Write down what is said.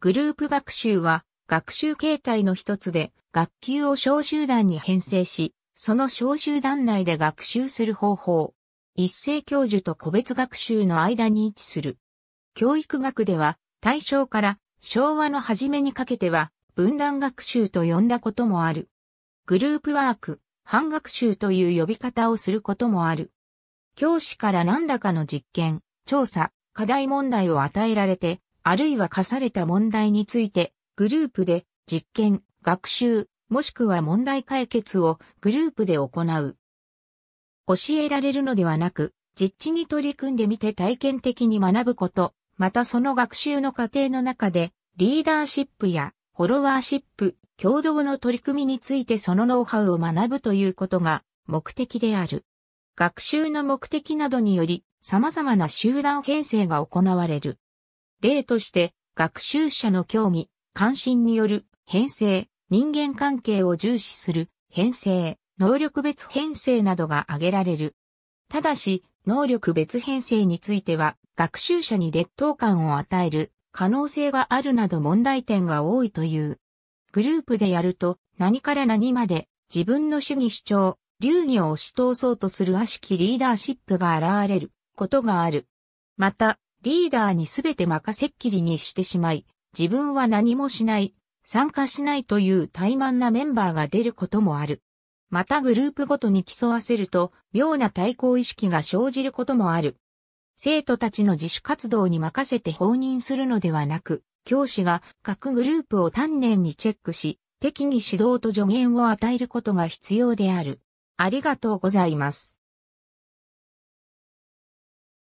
グループ学習は学習形態の一つで学級を小集団に編成し、その小集団内で学習する方法。一斉教授と個別学習の間に位置する。教育学では大正から昭和の初めにかけては分断学習と呼んだこともある。グループワーク、半学習という呼び方をすることもある。教師から何らかの実験、調査、課題問題を与えられて、あるいは課された問題について、グループで実験、学習、もしくは問題解決をグループで行う。教えられるのではなく、実地に取り組んでみて体験的に学ぶこと、またその学習の過程の中で、リーダーシップやフォロワーシップ、共同の取り組みについてそのノウハウを学ぶということが目的である。学習の目的などにより様々な集団編成が行われる。例として、学習者の興味、関心による編成、人間関係を重視する編成、能力別編成などが挙げられる。ただし、能力別編成については、学習者に劣等感を与える可能性があるなど問題点が多いという。グループでやると、何から何まで自分の主義主張、流儀を押し通そうとする悪しきリーダーシップが現れることがある。また、リーダーにすべて任せっきりにしてしまい、自分は何もしない、参加しないという怠慢なメンバーが出ることもある。またグループごとに競わせると、妙な対抗意識が生じることもある。生徒たちの自主活動に任せて放任するのではなく、教師が各グループを丹念にチェックし、適宜指導と助言を与えることが必要である。ありがとうございます。